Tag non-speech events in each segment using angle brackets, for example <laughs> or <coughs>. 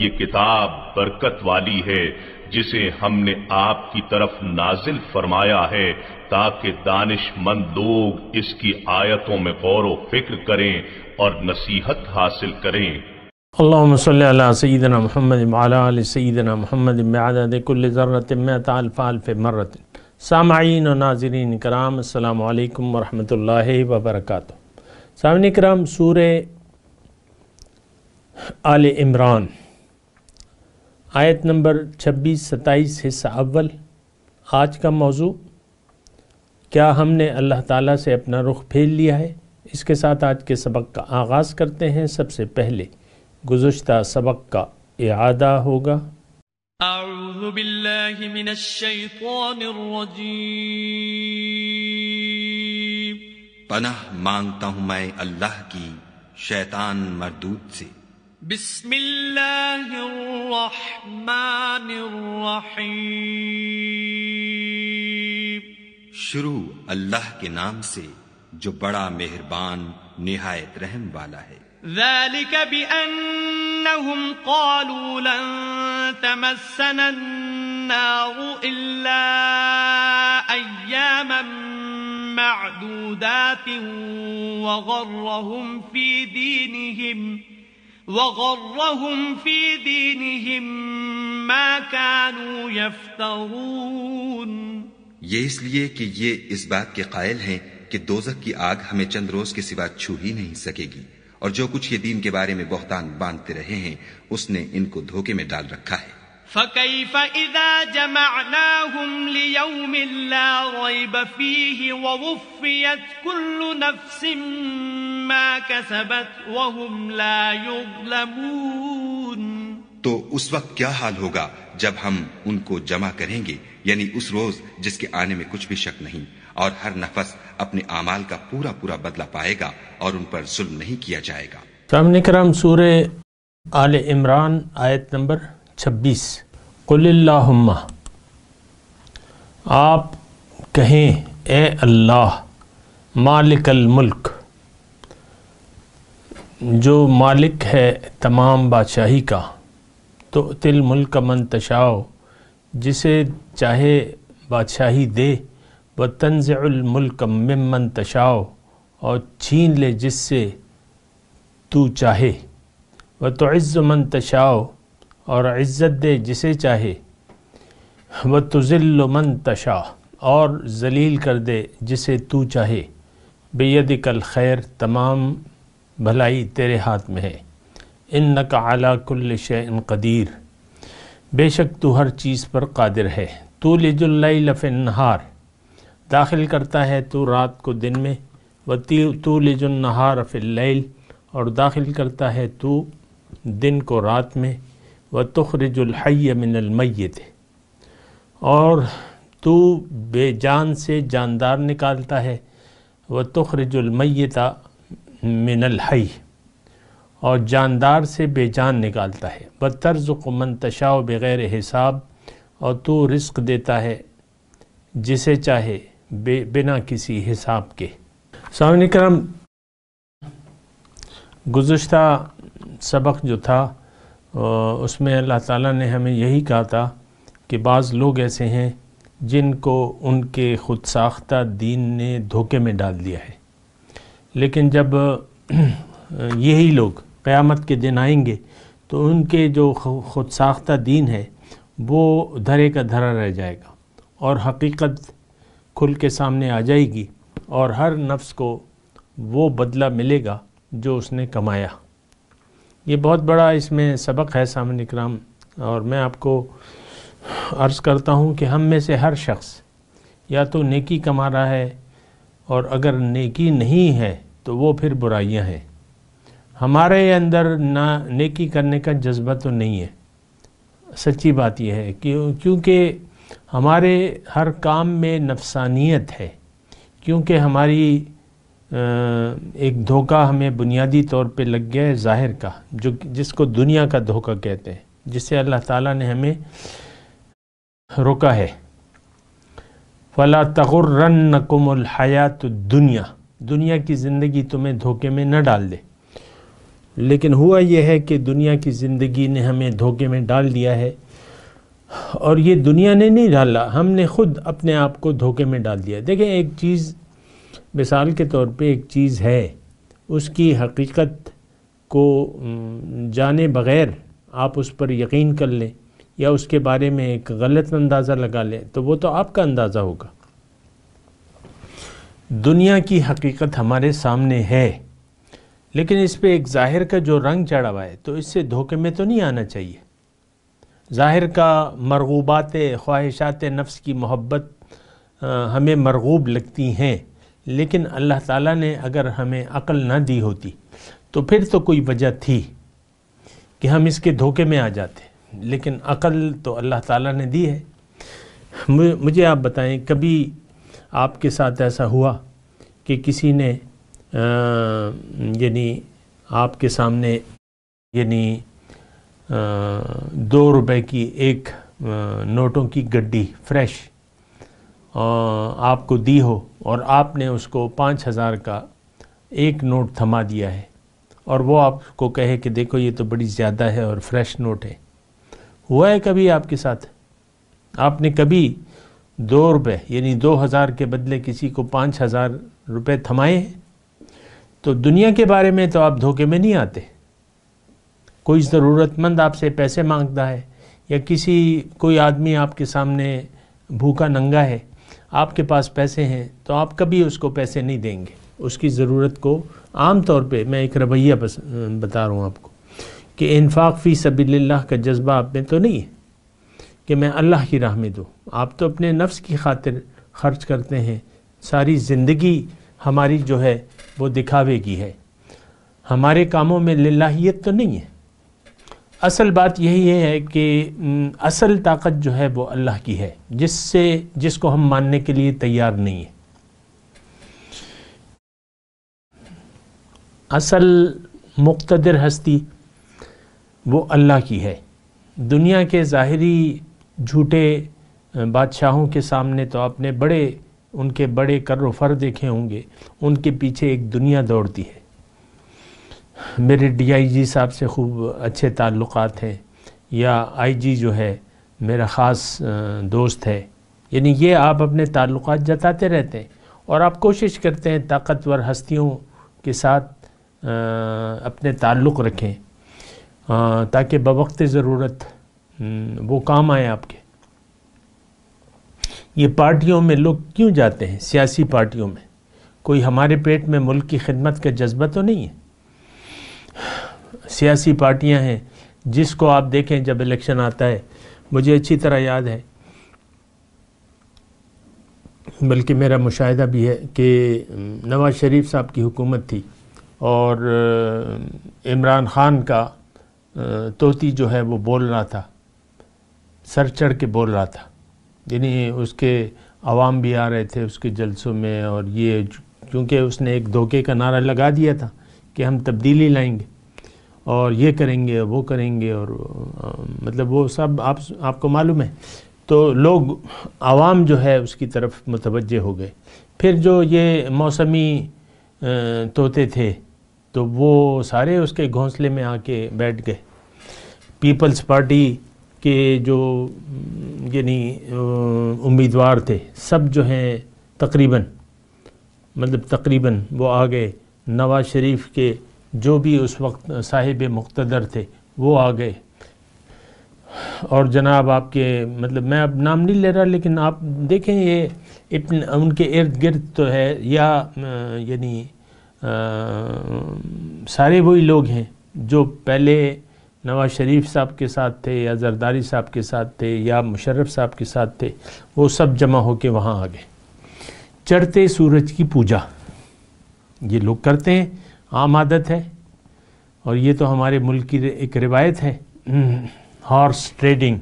ये किताब बरकत वाली है जिसे हमने आपकी तरफ नाजिल फरमाया है ताकि दानिशमंद लोग इसकी आयतों में गौर व फिक्र करें और नसीहत हासिल करें अल्लाम सैदना महमद सैदना महमद कुल ज़रत फ़ालफ़ मरत सामाइन और नाजरीन कराम अल्लाम वरहमल वबरक सामने कराम सूर आल इमरान आयत नंबर 26 सत्ताईस हिस्सा अव्वल आज का मौजू क्या हमने अल्लाह ताला से अपना रुख फेर लिया है इसके साथ आज के सबक का आगाज़ करते हैं सबसे पहले गुज्त सबक का इरादा होगा पनाह मांगता हूँ मैं अल्लाह की शैतान मरदूत से بسم الله الرحمن الرحيم شروع الله کے نام سے جو بڑا مہربان نہایت رحم والا ہے ذلك بأنهم قالوا لن تمسنا النار إلا أياما معدودات وغرهم في دينهم وغرهم في دينهم ما كانوا يفترون ये इसलिए कि ये इस बात के कायल हैं कि दोजक की आग हमें चंद रोज के सिवा छू ही नहीं सकेगी और जो कुछ ये दीन के बारे में बहुतान बांधते रहे हैं उसने इनको धोखे में डाल रखा है فكيف إذا جمعناهم ليوم لا ريب فيه ووفيت كل نفس ما كسبت وهم لا يظلمون तो उस वक्त क्या हाल होगा जब हम उनको जमा करेंगे यानी उस रोज जिसके आने में कुछ भी शक नहीं और हर नफस अपने अमाल का पूरा पूरा बदला पाएगा और उन पर जुल्म नहीं किया जाएगा सामने कराम सूर्य आल इमरान आयत नंबर छब्बीस क़ुल्ला आप कहें ए अल्लाह मालिकल मुल्क जो मालिक है तमाम बादशाही का तो तिल मुल्क मन तशाओ जिसे चाहे बादशाही दे व तंज़ुल्मल्क मन तशाओ और छीन ले जिससे तू चाहे व तो मन तशाओ और इज़्ज़त दे जिसे चाहे व तुज़िल्लु मन तशा और जलील कर दे जिसे तू चाहे बेयद कल खैर तमाम भलाई तेरे हाथ में है इन नका अला कुल शन कदीर बेशक तू हर चीज़ पर कादिर है तू नहार दाखिल करता है तू रात को दिन में व तू लिजुलनहार फ़िल्ल और दाखिल करता है तू दिन को रात में व मिनलमय थे और तू बेजान से जानदार निकालता है व तुखरजुलमैता मिनलहै और जानदार से बेजान निकालता है व तर्ज़ मनतशा बग़ैर हिसाब और तू रिस्क देता है जिसे चाहे बे बिना किसी हिसाब के सामने करम गुज्त सबक जो था उसमें अल्लाह ताला ने हमें यही कहा था कि बाज़ लोग ऐसे हैं जिनको उनके खुद साख्ता दीन ने धोखे में डाल दिया है लेकिन जब <clears throat> यही लोग क़यामत के दिन आएंगे तो उनके जो खुद साख्ता दीन है वो धरे का धरा रह जाएगा और हकीकत खुल के सामने आ जाएगी और हर नफ्स को वो बदला मिलेगा जो उसने कमाया ये बहुत बड़ा इसमें सबक है सामने कराम और मैं आपको अर्ज़ करता हूँ कि हम में से हर शख्स या तो नेकी कमा रहा है और अगर नेकी नहीं है तो वो फिर बुराइयाँ हैं हमारे अंदर ना नेकी करने का जज्बा तो नहीं है सच्ची बात यह है कि क्योंकि हमारे हर काम में नफसानियत है क्योंकि हमारी एक धोखा हमें बुनियादी तौर पे लग गया है ज़ाहिर का जो जिसको दुनिया का धोखा कहते हैं जिससे अल्लाह ताला ने हमें रोका है फला तगुर्रन तगुर्रनकुमुल हयात दुनिया दुनिया की ज़िंदगी तुम्हें धोखे में न डाल दे लेकिन हुआ यह है कि दुनिया की ज़िंदगी ने हमें धोखे में डाल दिया है और ये दुनिया ने नहीं डाला हमने खुद अपने आप को धोखे में डाल दिया देखें एक चीज़ मिसाल के तौर पे एक चीज़ है उसकी हकीकत को जाने बग़ैर आप उस पर यकीन कर लें या उसके बारे में एक गलत अंदाज़ा लगा लें तो वो तो आपका अंदाज़ा होगा दुनिया की हकीकत हमारे सामने है लेकिन इस पे एक ज़ाहिर का जो रंग चढ़ा हुआ है तो इससे धोखे में तो नहीं आना चाहिए ज़ाहिर का मरगूबात ख्वाहिशात नफ्स की मोहब्बत हमें मरगूब लगती हैं लेकिन अल्लाह ताला ने अगर हमें अकल ना दी होती तो फिर तो कोई वजह थी कि हम इसके धोखे में आ जाते लेकिन अकल तो अल्लाह ताला ने दी है मुझे आप बताएं कभी आपके साथ ऐसा हुआ कि किसी ने यानी आपके सामने यानी दो रुपए की एक नोटों की गड्डी फ्रेश आपको दी हो और आपने उसको पाँच हज़ार का एक नोट थमा दिया है और वो आपको कहे कि देखो ये तो बड़ी ज़्यादा है और फ्रेश नोट है हुआ है कभी आपके साथ आपने कभी दो रुपये यानी दो हज़ार के बदले किसी को पाँच हज़ार रुपये थमाए हैं तो दुनिया के बारे में तो आप धोखे में नहीं आते कोई ज़रूरतमंद आपसे पैसे मांगता है या किसी कोई आदमी आपके सामने भूखा नंगा है आपके पास पैसे हैं तो आप कभी उसको पैसे नहीं देंगे उसकी ज़रूरत को आम तौर पे मैं एक रवैया बता रहा हूँ आपको कि इनफाक फ़ी सबील्ला का जज्बा आप में तो नहीं है कि मैं अल्लाह की राह में दूँ आप तो अपने नफ्स की खातिर खर्च करते हैं सारी ज़िंदगी हमारी जो है वो दिखावे की है हमारे कामों में लाहीत तो नहीं है असल बात यही है कि असल ताकत जो है वो अल्लाह की है जिससे जिसको हम मानने के लिए तैयार नहीं है असल मुख्तर हस्ती वो अल्लाह की है दुनिया के ज़ाहरी झूठे बादशाहों के सामने तो आपने बड़े उनके बड़े कर्र फर देखे होंगे उनके पीछे एक दुनिया दौड़ती है मेरे डीआईजी साहब से खूब अच्छे ताल्लुक़ हैं या आईजी जो है मेरा ख़ास दोस्त है यानी ये आप अपने ताल्लुक़ जताते रहते हैं और आप कोशिश करते हैं ताकतवर हस्तियों के साथ अपने ताल्लुक़ रखें ताकि बवक्त ज़रूरत वो काम आए आपके ये पार्टियों में लोग क्यों जाते हैं सियासी पार्टियों में कोई हमारे पेट में मुल्क की खिदमत का जज्बा तो नहीं है सियासी पार्टियां हैं जिसको आप देखें जब इलेक्शन आता है मुझे अच्छी तरह याद है बल्कि मेरा मुशाहिदा भी है कि नवाज़ शरीफ साहब की हुकूमत थी और इमरान ख़ान का तोती जो है वो बोल रहा था सर चढ़ के बोल रहा था यानी उसके आवाम भी आ रहे थे उसके जलसों में और ये क्योंकि उसने एक धोखे का नारा लगा दिया था कि हम तब्दीली लाएंगे और ये करेंगे वो करेंगे और आ, मतलब वो सब आप आपको मालूम है तो लोग आवाम जो है उसकी तरफ मुतवजह हो गए फिर जो ये मौसमी तोते थे तो वो सारे उसके घोंसले में आके बैठ गए पीपल्स पार्टी के जो यानी उम्मीदवार थे सब जो हैं तकरीबन मतलब तकरीबन वो आ गए नवाज शरीफ के जो भी उस वक्त साहिब मुख्तर थे वो आ गए और जनाब आपके मतलब मैं अब नाम नहीं ले रहा लेकिन आप देखें ये इतन, उनके इर्द गिर्द तो है या यानी सारे वही लोग हैं जो पहले नवाज शरीफ साहब के साथ थे या जरदारी साहब के साथ थे या मुशर्रफ साहब के साथ थे वो सब जमा के वहाँ आ गए चढ़ते सूरज की पूजा ये लोग करते हैं आम आदत है और ये तो हमारे मुल्क की एक रिवायत है हॉर्स ट्रेडिंग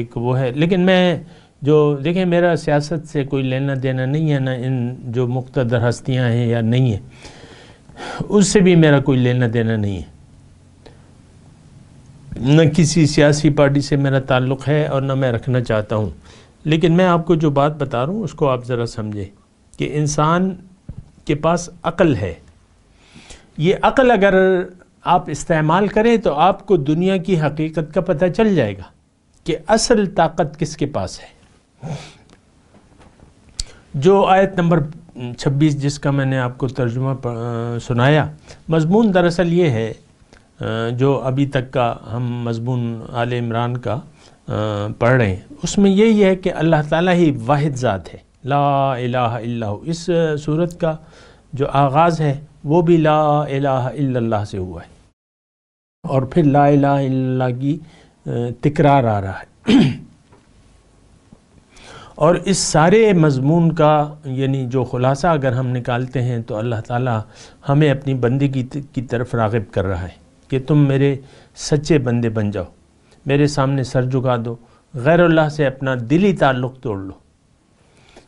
एक वो है लेकिन मैं जो देखें मेरा सियासत से कोई लेना देना नहीं है ना इन जो मुख्तर हस्तियाँ हैं या नहीं है उससे भी मेरा कोई लेना देना नहीं है न किसी सियासी पार्टी से मेरा ताल्लुक़ है और ना मैं रखना चाहता हूँ लेकिन मैं आपको जो बात बता रहा हूँ उसको आप ज़रा समझें कि इंसान के पास अकल है ये अक़ल अगर आप इस्तेमाल करें तो आपको दुनिया की हकीकत का पता चल जाएगा कि असल ताकत किसके पास है जो आयत नंबर 26 जिसका मैंने आपको तर्जुमा सुनाया मजमून दरअसल ये है जो अभी तक का हम मजमून आल इमरान का पढ़ रहे हैं उसमें यही है कि अल्लाह ताला ही वाहिद ज़ात है ला इलाह इस सूरत का जो आगाज़ है वो भी ला इलाह से हुआ है और फिर ला इलाह की तकरार आ रहा है <clears throat> और इस सारे मज़मून का यानी जो ख़ुलासा अगर हम निकालते हैं तो अल्लाह ताला हमें अपनी बंदी की, की तरफ रागब कर रहा है कि तुम मेरे सच्चे बंदे बन जाओ मेरे सामने सर झुका दो अल्लाह से अपना दिली ताल्लुक़ तोड़ लो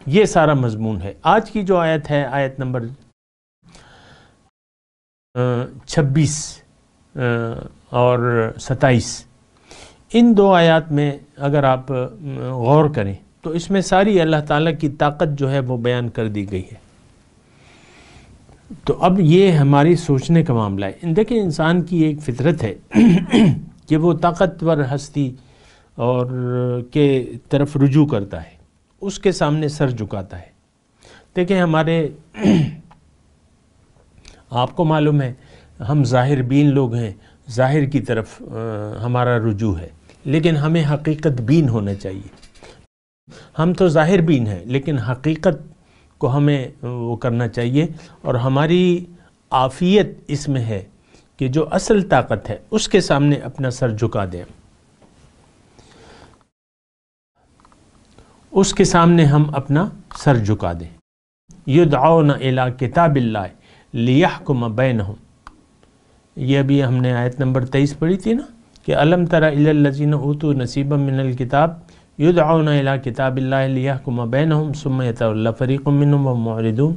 ये सारा मजमून है आज की जो आयत है आयत नंबर छब्बीस और सत्ताईस इन दो आयात में अगर आप गौर करें तो इसमें सारी अल्लाह ताला की ताकत जो है वो बयान कर दी गई है तो अब ये हमारी सोचने का मामला है देखिए इंसान की एक फितरत है <clears throat> कि वो ताकतवर हस्ती और के तरफ रुजू करता है उसके सामने सर झुकाता है देखिए हमारे <clears throat> आपको मालूम है हम ज़ाहिर बीन लोग हैं ज़ाहिर की तरफ आ, हमारा रुजू है लेकिन हमें हकीकत बीन होना चाहिए हम तो ज़ाहिर बीन हैं लेकिन हकीकत को हमें वो करना चाहिए और हमारी आफ़ियत इसमें है कि जो असल ताकत है उसके सामने अपना सर झुका दें उसके सामने हम अपना सर झुका दें आओ न अला किताबिल्लाए लिया को लियाकुम हूँ यह अभी हमने आयत नंबर तेईस पढ़ी थी ना कि अलम तरा इलाजीन उतु नसीब मिनल किताब आउन अला किताब को मबैन हूँ सुमयतल्ला फ़रीकमिन मरदूँ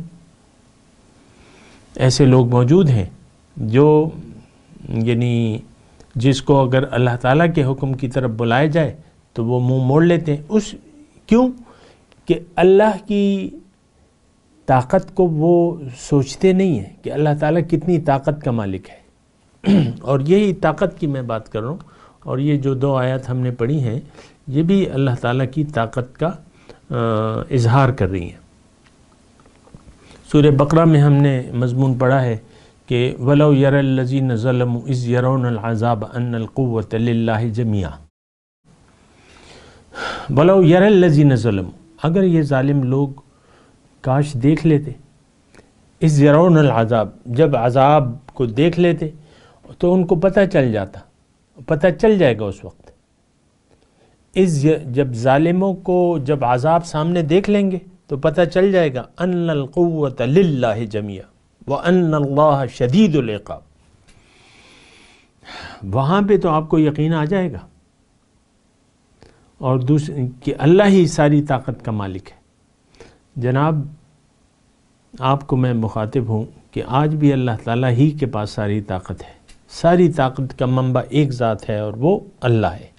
ऐसे लोग मौजूद हैं जो यानी जिसको अगर अल्लाह ताला के हुक्म की तरफ बुलाया जाए तो वो मुंह मोड़ लेते हैं उस क्यों कि अल्लाह की ताकत को वो सोचते नहीं हैं कि अल्लाह ताला कितनी ताकत का मालिक है <clears throat> और यही ताकत की मैं बात कर रहा हूँ और ये जो दो आयत हमने पढ़ी हैं ये भी अल्लाह ताला की ताकत का इजहार कर रही हैं सूर्य बकरा में हमने मजमून पढ़ा है कि वलो यरलजी नज़लम इज़ यरौनज़ाब अनक़वत जमिया वलो यरलजी नज़लम अगर ये ालिम लोग काश देख लेते इस ज़राउन अजाब जब अजाब को देख लेते तो उनको पता चल जाता पता चल जाएगा उस वक्त इस जब ालिमों को जब आज़ाब सामने देख लेंगे तो पता चल जाएगा अनलक़वत ला जमिया व अनल्ला शदीदलक़ाब वहाँ पे तो आपको यकीन आ जाएगा और दूसरे कि अल्लाह ही सारी ताकत का मालिक है जनाब आपको मैं मुखातिब हूँ कि आज भी अल्लाह ताला ही के पास सारी ताकत है सारी ताकत का मंबा एक ज़ात है और वो अल्लाह है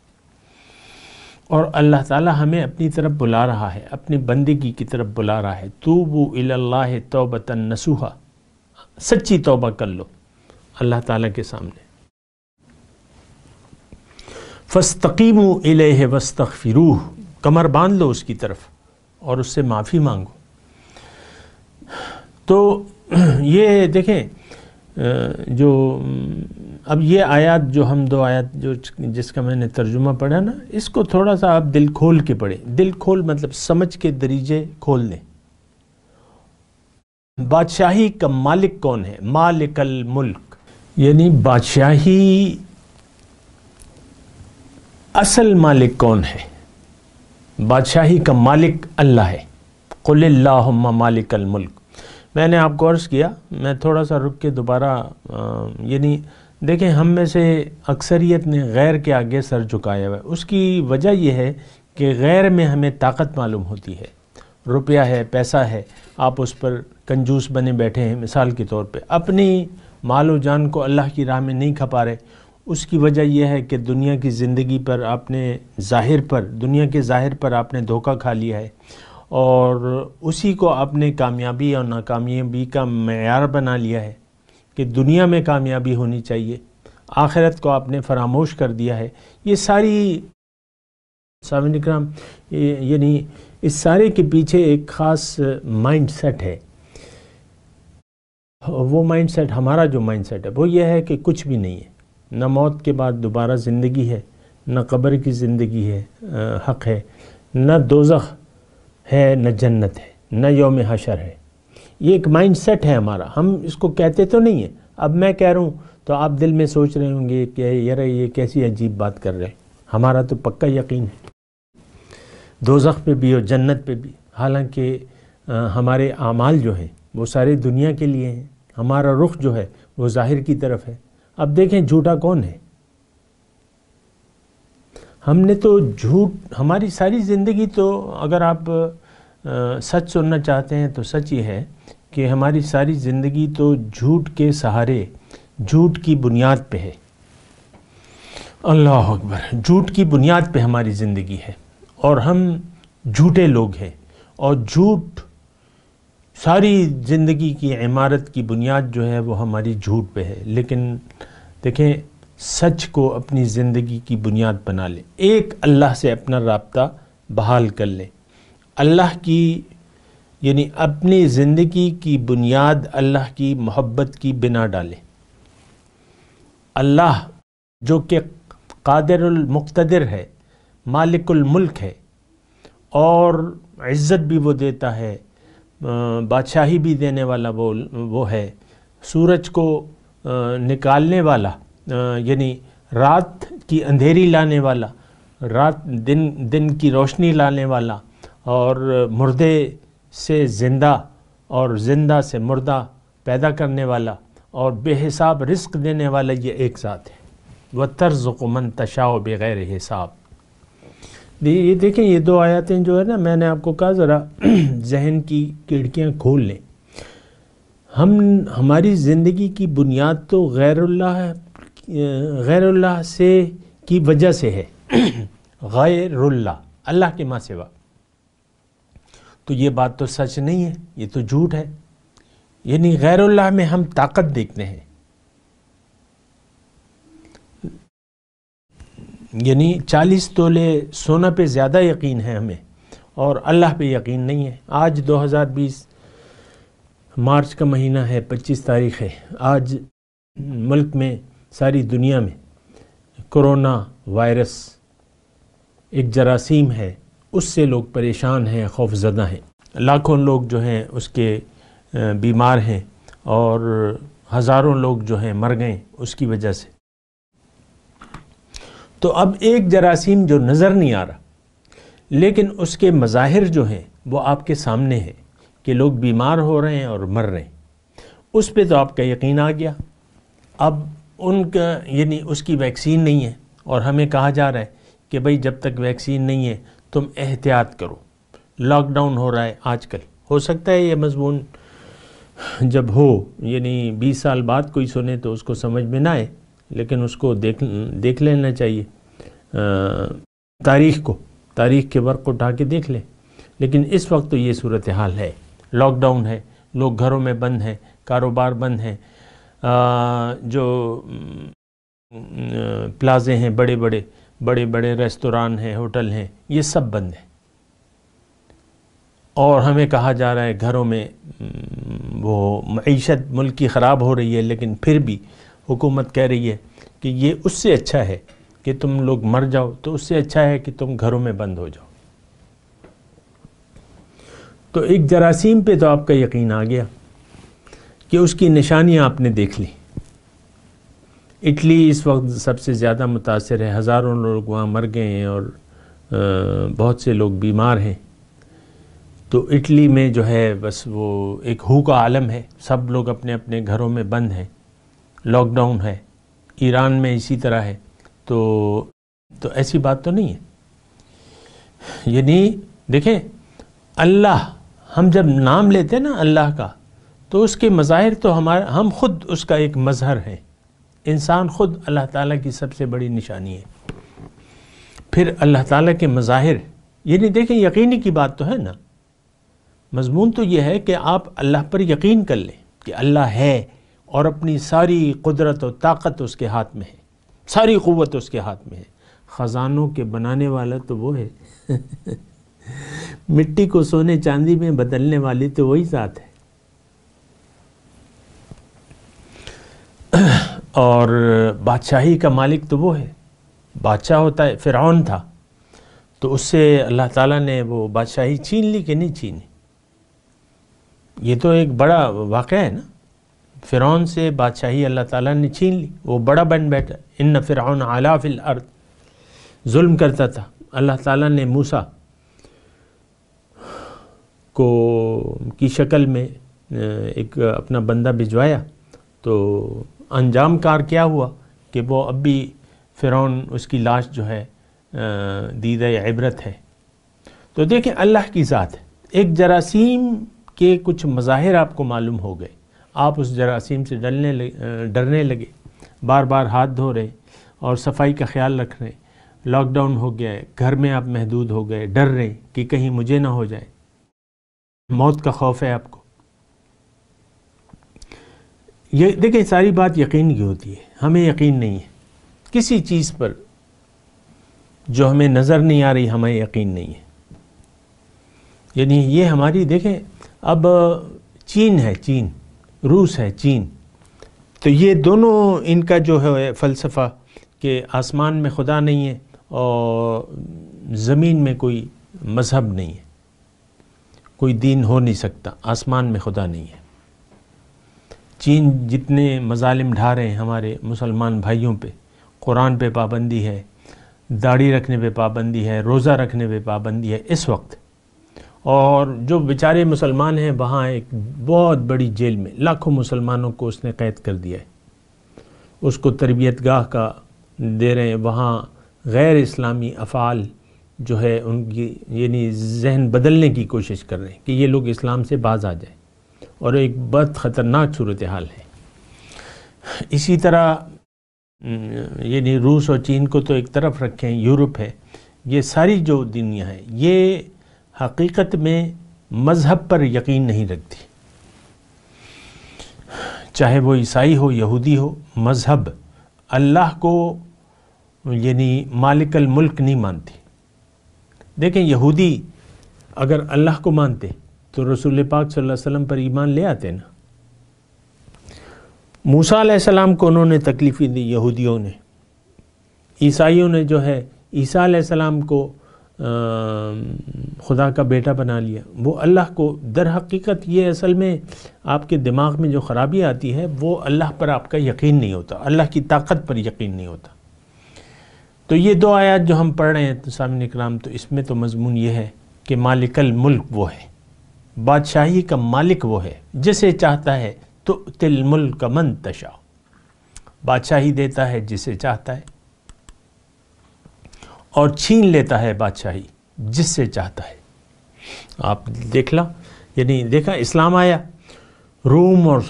और अल्लाह ताला हमें अपनी तरफ बुला रहा है अपनी बंदगी की तरफ बुला रहा है तो वो इल्लाह तोबता नसूहा सच्ची तोबा कर लो अल्लाह ताला के सामने फ़स्तकीम इलेह वस्तफ़िरूह कमर बांध लो उसकी तरफ और उससे माफ़ी मांगो तो <clears throat> ये देखें जो अब ये आयत जो हम दो आयत जो जिसका मैंने तर्जुमा पढ़ा ना इसको थोड़ा सा आप दिल खोल के पढ़ें दिल खोल मतलब समझ के दरीजे खोल दें बादशाही का मालिक कौन है मालिकल मुल्क यानी बादशाही असल मालिक कौन है बादशाही का मालिक अल्लाह है कुल्ला मालिकल मुल्क मैंने आप अर्ज़ किया मैं थोड़ा सा रुक के दोबारा यानी देखें हम में से अक्सरियत ने गैर के आगे सर झुकाया हुआ है उसकी वजह यह है कि गैर में हमें ताकत मालूम होती है रुपया है पैसा है आप उस पर कंजूस बने बैठे हैं मिसाल के तौर पे अपनी माल जान को अल्लाह की राह में नहीं खपा रहे उसकी वजह यह है कि दुनिया की ज़िंदगी पर आपने ज़ाहिर पर दुनिया के ज़ाहिर पर आपने धोखा खा लिया है और उसी को आपने कामयाबी और नाकामयाबी का मैार बना लिया है कि दुनिया में कामयाबी होनी चाहिए आखिरत को आपने फरामोश कर दिया है ये सारी सावन यानी इस सारे के पीछे एक ख़ास माइंड सेट है वो माइंड सेट हमारा जो माइंड सेट है वो ये है कि कुछ भी नहीं है न मौत के बाद दोबारा ज़िंदगी है न कब्र की ज़िंदगी है हक है न दोजख है न जन्नत है न योम हशर है ये एक माइंड सेट है हमारा हम इसको कहते तो नहीं है अब मैं कह रहा हूँ तो आप दिल में सोच रहे होंगे कि यार ये कैसी अजीब बात कर रहे हैं हमारा तो पक्का यकीन है दोजख पे भी और जन्नत पे भी हालांकि हमारे आमाल जो हैं वो सारे दुनिया के लिए हैं हमारा रुख जो है वो ज़ाहिर की तरफ है अब देखें झूठा कौन है हमने तो झूठ हमारी सारी ज़िंदगी तो अगर आप आ, सच सुनना चाहते हैं तो सच ये है कि हमारी सारी ज़िंदगी तो झूठ के सहारे झूठ की बुनियाद पे है अल्लाह अकबर झूठ की बुनियाद पे हमारी ज़िंदगी है और हम झूठे लोग हैं और झूठ सारी ज़िंदगी की इमारत की बुनियाद जो है वो हमारी झूठ पे है लेकिन देखें सच को अपनी ज़िंदगी की बुनियाद बना लें एक अल्लाह से अपना रबता बहाल कर लें अल्लाह की यानी अपनी ज़िंदगी की बुनियाद अल्लाह की मोहब्बत की बिना डालें अल्लाह जो कि कादरमकदर है मालिकुलमल्क है और इज़्ज़त भी वो देता है बादशाही भी देने वाला वो वो है सूरज को निकालने वाला यानी रात की अंधेरी लाने वाला रात दिन दिन की रोशनी लाने वाला और मुर्दे से ज़िंदा और ज़िंदा से मुर्दा पैदा करने वाला और बेहिसाब रिस्क देने वाला ये एक ज़ात है व तर्ज़ मन तशाओ बग़ैर हिसाब ये देखें ये दो आयतें जो है ना मैंने आपको कहा ज़रा <clears throat> जहन की खिड़कियाँ खोल लें हम हमारी ज़िंदगी की बुनियाद तो गैरुल्ला है गैरुल्लाह से की वजह से है <coughs> गैरुल्लाह अल्लाह के माँ सेवा तो ये बात तो सच नहीं है ये तो झूठ है यानी गैरुल्ला में हम ताकत देखते हैं यानी चालीस तोले सोना पे ज़्यादा यकीन है हमें और अल्लाह पे यकीन नहीं है आज 2020 मार्च का महीना है 25 तारीख है आज मुल्क में सारी दुनिया में कोरोना वायरस एक जरासीम है उससे लोग परेशान हैं खौफजदा हैं लाखों लोग जो हैं उसके बीमार हैं और हज़ारों लोग जो हैं मर गए उसकी वजह से तो अब एक जरासीम जो नज़र नहीं आ रहा लेकिन उसके मज़ाहिर जो हैं वो आपके सामने हैं कि लोग बीमार हो रहे हैं और मर रहे हैं उस पर तो आपका यकीन आ गया अब उनका यानी उसकी वैक्सीन नहीं है और हमें कहा जा रहा है कि भाई जब तक वैक्सीन नहीं है तुम एहतियात करो लॉकडाउन हो रहा है आजकल हो सकता है ये मजमून जब हो यानी 20 साल बाद कोई सुने तो उसको समझ में ना आए लेकिन उसको देख देख लेना चाहिए तारीख को तारीख के वर्क को उठा के देख लें लेकिन इस वक्त तो ये सूरत हाल है लॉकडाउन है लोग घरों में बंद हैं कारोबार बंद हैं जो प्लाजे हैं बड़े बड़े बड़े बड़े रेस्तोरान हैं होटल हैं ये सब बंद हैं और हमें कहा जा रहा है घरों में वो मीशत मुल्क की ख़राब हो रही है लेकिन फिर भी हुकूमत कह रही है कि ये उससे अच्छा है कि तुम लोग मर जाओ तो उससे अच्छा है कि तुम घरों में बंद हो जाओ तो एक जरासीम पे तो आपका यकीन आ गया कि उसकी निशानियाँ आपने देख ली इटली इस वक्त सबसे ज़्यादा मुतासर है हज़ारों लोग वहाँ मर गए हैं और बहुत से लोग बीमार हैं तो इटली में जो है बस वो एक हु का आलम है सब लोग अपने अपने घरों में बंद हैं लॉकडाउन है ईरान में इसी तरह है तो तो ऐसी बात तो नहीं है यानी देखें अल्लाह हम जब नाम लेते हैं ना अल्लाह का तो उसके मज़ाहिर तो हमारा हम खुद उसका एक मज़हर हैं इंसान खुद अल्लाह ताला की सबसे बड़ी निशानी है फिर अल्लाह ताला के मज़ाहिर यानी देखें यकीनी की बात तो है ना मजमून तो यह है कि आप अल्लाह पर यकीन कर लें कि अल्लाह है और अपनी सारी कुदरत और ताकत उसके हाथ में है सारी क़वत उसके हाथ में है ख़जानों के बनाने वाला तो वो है <laughs> मिट्टी को सोने चांदी में बदलने वाली तो वही साथ है और बादशाही का मालिक तो वो है बादशाह होता है फ़िरौन था तो उससे अल्लाह ताला ने वो बादशाही छीन ली कि नहीं छीनी ये तो एक बड़ा वाक़ है ना फ़िरौन से बादशाही अल्लाह ताला ने छीन ली वो बड़ा बन बैठा इन फ़िरौन आला फिल अर्द जुल्म करता था अल्लाह ताला ने मूसा को की शक्ल में एक अपना बंदा भिजवाया तो अंजाम कार क्या हुआ कि वो अब भी फ़िरौन उसकी लाश जो है दीद इबरत है तो देखें अल्लाह की ज़ात एक जरासीम के कुछ मज़ाहिर आपको मालूम हो गए आप उस जरासीम से डरने लगे डरने लगे बार बार हाथ धो रहे और सफाई का ख्याल रख रहे लॉकडाउन हो गया है घर में आप महदूद हो गए डर रहे कि कहीं मुझे ना हो जाए मौत का खौफ है आपको ये देखिए सारी बात यकीन की होती है हमें यकीन नहीं है किसी चीज़ पर जो हमें नज़र नहीं आ रही हमें यकीन नहीं है यानी ये हमारी देखें अब चीन है चीन रूस है चीन तो ये दोनों इनका जो है फ़लसफ़ा कि आसमान में खुदा नहीं है और ज़मीन में कोई मज़हब नहीं है कोई दीन हो नहीं सकता आसमान में खुदा नहीं है चीन जितने मजालिम ढा रहे हैं हमारे मुसलमान भाइयों पे कुरान पे पाबंदी है दाढ़ी रखने पे पाबंदी है रोज़ा रखने पे पाबंदी है इस वक्त और जो बेचारे मुसलमान हैं वहाँ एक बहुत बड़ी जेल में लाखों मुसलमानों को उसने कैद कर दिया है उसको तरबियत गाह का दे रहे हैं वहाँ गैर इस्लामी अफ़ाल जो है उनकी यानी जहन बदलने की कोशिश कर रहे हैं कि ये लोग इस्लाम से बाज आ जाए और एक बहुत ख़तरनाक सूरत हाल है इसी तरह यानी रूस और चीन को तो एक तरफ रखें यूरोप है ये सारी जो दुनिया है ये हकीकत में मज़हब पर यकीन नहीं रखती चाहे वो ईसाई हो यहूदी हो मज़हब अल्लाह को यानी मालिकल मुल्क नहीं मानती देखें यहूदी अगर अल्लाह को मानते तो रसूल पाक वसल्लम पर ईमान ले आते ना मूसा सलाम को उन्होंने तकलीफ़ें दी यहूदियों ने ईसाइयों ने जो है ईसा सलाम को खुदा का बेटा बना लिया वो अल्लाह को दर हकीकत ये असल में आपके दिमाग में जो ख़राबी आती है वो अल्लाह पर आपका यकीन नहीं होता अल्लाह की ताकत पर यकीन नहीं होता तो ये दो आयात जो हम पढ़ रहे हैं तो सामने कराम तो इसमें तो मजमून ये है कि मालिकल मुल्क वो है बादशाही का मालिक वो है जिसे चाहता है तो तिलमुल का मन तशा बादशाही देता है जिसे चाहता है और छीन लेता है बादशाही जिससे चाहता है आप देख ला यानी देखा इस्लाम आया रोम और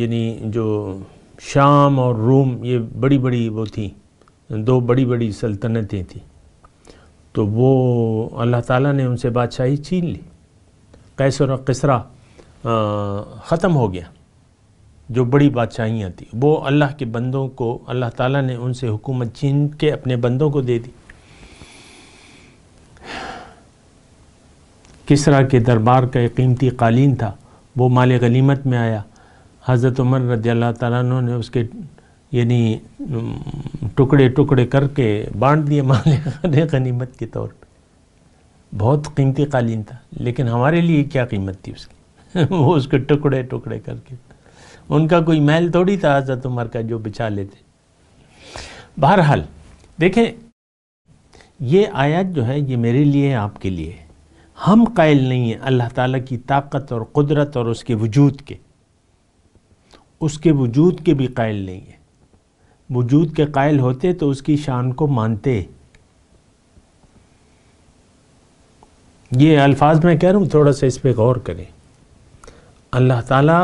यानी जो शाम और रोम ये बड़ी बड़ी वो थी दो बड़ी बड़ी सल्तनतें थी तो वो अल्लाह ताला ने उनसे बादशाही छीन ली कैसर कसरा ख़त्म हो गया जो बड़ी बादशाहियाँ थी वो अल्लाह के बंदों को अल्लाह ताला ने उनसे हुकूमत छीन के अपने बंदों को दे दी किसरा के दरबार का एक कीमती कालीन था वो माल गनीमत में आया हज़रत उमर रजी अल्लाह तु ने उसके यानी टुकड़े टुकड़े करके बांट दिए माल <laughs> गनीमत के तौर पर बहुत कीमती कालीन था लेकिन हमारे लिए क्या कीमत थी उसकी <laughs> वो उसके टुकड़े टुकड़े करके उनका कोई मैल थोड़ी था आजाद उमर का जो बिछा लेते बहरहाल देखें ये आयत जो है ये मेरे लिए आपके लिए हम कायल नहीं हैं अल्लाह ताला की ताकत और कुदरत और उसके वजूद के उसके वजूद के भी कायल नहीं है वजूद के कायल होते तो उसकी शान को मानते ये अल्फाज मैं कह रहा हूँ थोड़ा सा इस पर गौर करें अल्लाह ताला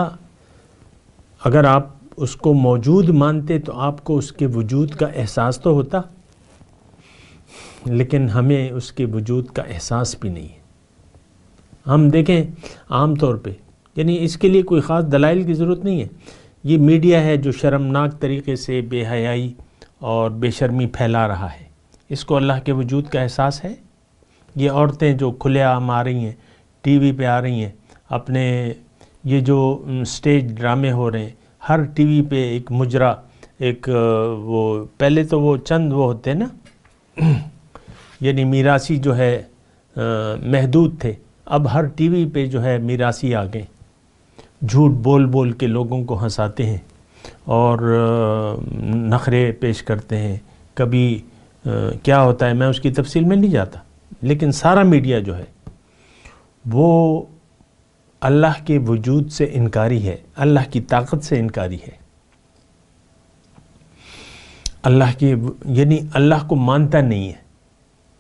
अगर आप उसको मौजूद मानते तो आपको उसके वजूद का एहसास तो होता लेकिन हमें उसके वजूद का एहसास भी नहीं है हम देखें आम तौर पे यानी इसके लिए कोई ख़ास दलाइल की ज़रूरत नहीं है ये मीडिया है जो शर्मनाक तरीके से बेहयाई और बेशर्मी फैला रहा है इसको अल्लाह के वजूद का एहसास है ये औरतें जो खुलेआम आ रही हैं टीवी पे आ रही हैं अपने ये जो स्टेज ड्रामे हो रहे हैं हर टीवी पे एक मुजरा एक वो पहले तो वो चंद वो होते ना <clears throat> यानी मीरासी जो है महदूद थे अब हर टीवी पे जो है मीरासी आ गए झूठ बोल बोल के लोगों को हंसाते हैं और नखरे पेश करते हैं कभी क्या होता है मैं उसकी तफसील में नहीं जाता लेकिन सारा मीडिया जो है वो अल्लाह के वजूद से इनकारी है अल्लाह की ताकत से इनकारी है अल्लाह की यानी अल्लाह को मानता नहीं है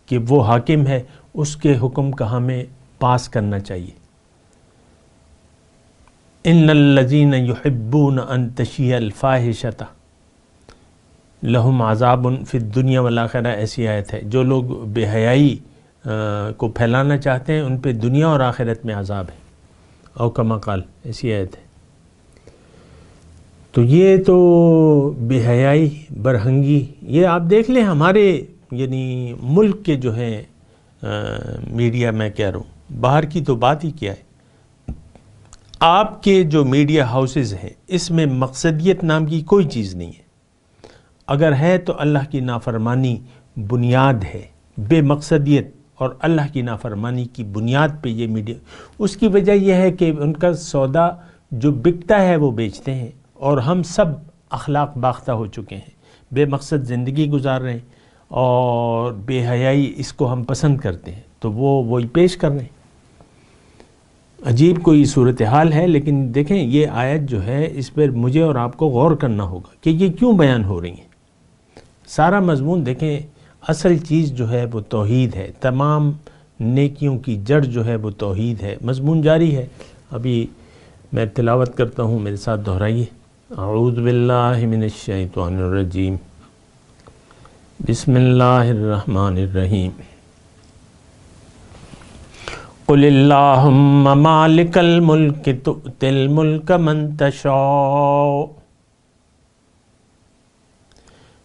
कि वो हाकिम है उसके हुक्म का हमें पास करना चाहिए इन लजीन यहब्बून अन तशी लहुम लहम आज़ाबन फिर दुनिया वाला ऐसी आयत है जो लोग बेहयाई को फैलाना चाहते हैं उन पर दुनिया और आखिरत में आज़ाब है और कल ऐसी आयत है तो ये तो बेहयाई बरहंगी ये आप देख लें हमारे यानी मुल्क के जो हैं मीडिया मैं कह रहा हूँ बाहर की तो बात ही क्या है आपके जो मीडिया हाउसेस हैं इसमें मकसदियत नाम की कोई चीज़ नहीं है अगर है तो अल्लाह की नाफरमानी बुनियाद है बेमकसदियत और अल्लाह की नाफरमानी की बुनियाद पे ये मीडिया उसकी वजह यह है कि उनका सौदा जो बिकता है वो बेचते हैं और हम सब अखलाक बाख्ता हो चुके हैं बेमकसद ज़िंदगी गुजार रहे हैं और बेहयाई इसको हम पसंद करते हैं तो वो वही पेश कर रहे हैं अजीब कोई सूरत हाल है लेकिन देखें ये आयत जो है इस पर मुझे और आपको गौर करना होगा कि ये क्यों बयान हो रही हैं सारा मजमून देखें असल चीज़ जो है वो तोहद है तमाम नेकियों की जड़ जो है वो तोहद है मजमून जारी है अभी मैं तिलावत करता हूँ मेरे साथ दोहराइए आऊदबिल्लिमिनशतरजीम बसमीम कुल्लाम मालिकल मुल्क तुतिल मुल्क मन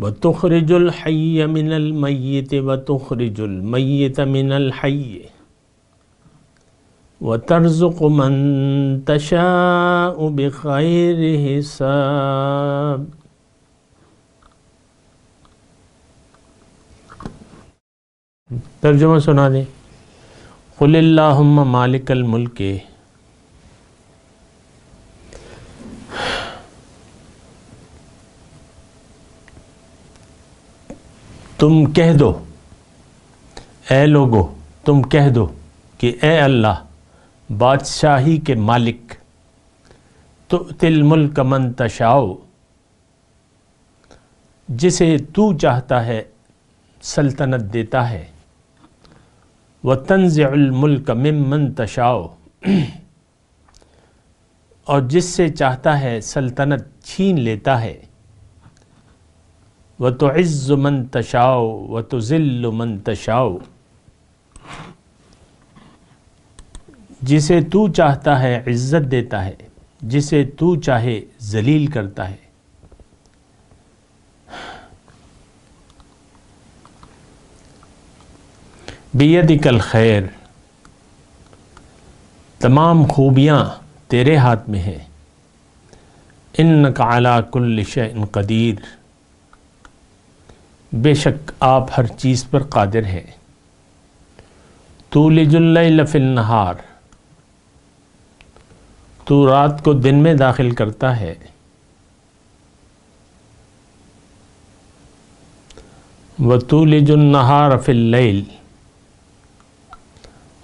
व तुखरजुलहय मिनल मैत व तुखरजुलमैत मिनल हय व तर्जुक मन तशा बग़ैर हिसाब तर्जुमा सुना दें खुल्ला मालिकल मुल्क तुम कह दो ए लोगो तुम कह दो कि ए अल्लाह बादशाही के मालिक तो तिल मुल्क मन तशाओ जिसे तू चाहता है सल्तनत देता है व मम मन तशाओ और जिससे चाहता है सल्तनत छीन लेता है व तो इज़्ज़ मन तशाओ व तो ज़िल्ल मन तशाओ जिसे तू चाहता है इज़्ज़त देता है जिसे तू चाहे जलील करता है बियदिकल खैर तमाम खूबियाँ तेरे हाथ में हैं इन नकाला कुल्ल शैन कदीर बेशक आप हर चीज़ पर कादिर हैं तो लफ़िल नहार तो रात को दिन में दाखिल करता है व वतूलजनहार फ़िल्लैल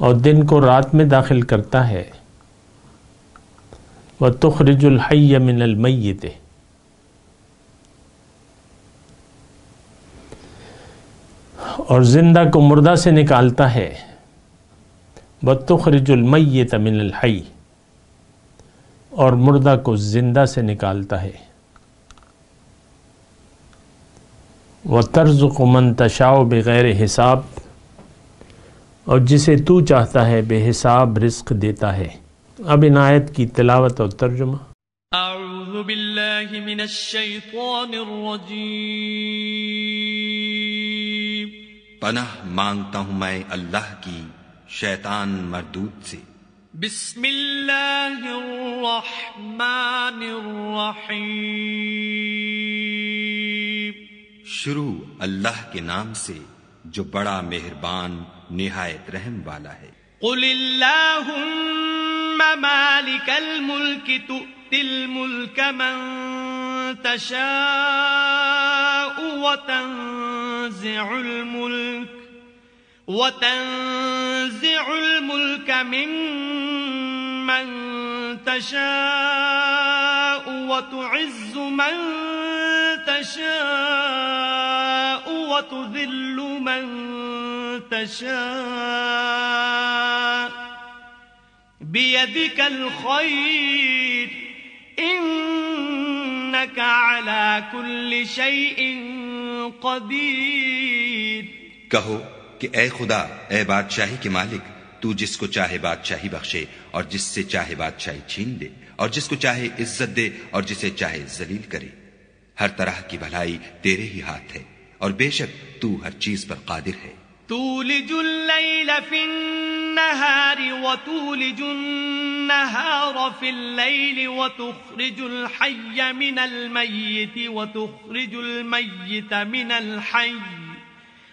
और दिन को रात में दाखिल करता है व तुखरजुलहैमिनमैत और ज़िंदा को मुर्दा से निकालता है बतुखरजुलमय तमिल हई और मुर्दा को ज़िंदा से निकालता है व तर्ज मन तशाओ बग़ैर हिसाब और जिसे तू चाहता है बेहिसाब रिस्क देता है अब इनायत की तिलावत और तर्जुमा أعوذ بالله من الشيطان الرجيم पनाह मांगता हूं मैं अल्लाह की शैतान मरदूत से बिस्मिल्लाहिर्रहमानिर्रहीम शुरू अल्लाह के नाम से जो बड़ा मेहरबान निहायत रहम वाला है कुल्लाहुम्मा मालिकल मुल्क तु'तिल मुल्क मन तशाउ وتنزع الملك وتنزع الملك ممن تشاء وتعز من تشاء وتذل من تشاء بيدك الخير إن إنك على كل شيء قدير कहो कि ए खुदा ए बादशाही के मालिक तू जिसको चाहे बादशाही बख्शे और जिससे चाहे बादशाही छीन दे और जिसको चाहे इज्जत दे और जिसे चाहे जलील करे हर तरह की भलाई तेरे ही हाथ है और बेशक तू हर चीज पर कादिर है تولج الليل في النهار وتولج النهار في الليل وتخرج الحي من الميت وتخرج الميت من الحي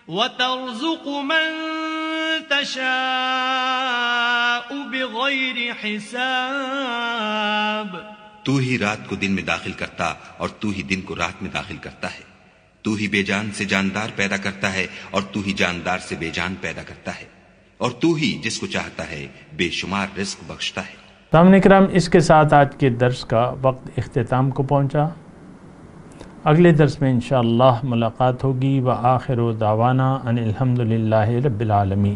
وترزق من تشاء بغير حساب तू ही रात को दिन में दाखिल करता और तू ही दिन को रात में दाखिल करता है तू ही बेजान से जानदार पैदा करता है और तू ही जानदार से बेजान पैदा करता है और तू ही जिसको चाहता है बेशुमार रिस्क बख्शता है सामने कराम इसके साथ आज के दर्स का वक्त अख्ताम को पहुँचा अगले दर्स में इन मुलाकात होगी व आखिर दावाना अनिलहमदिल्ला रबालमी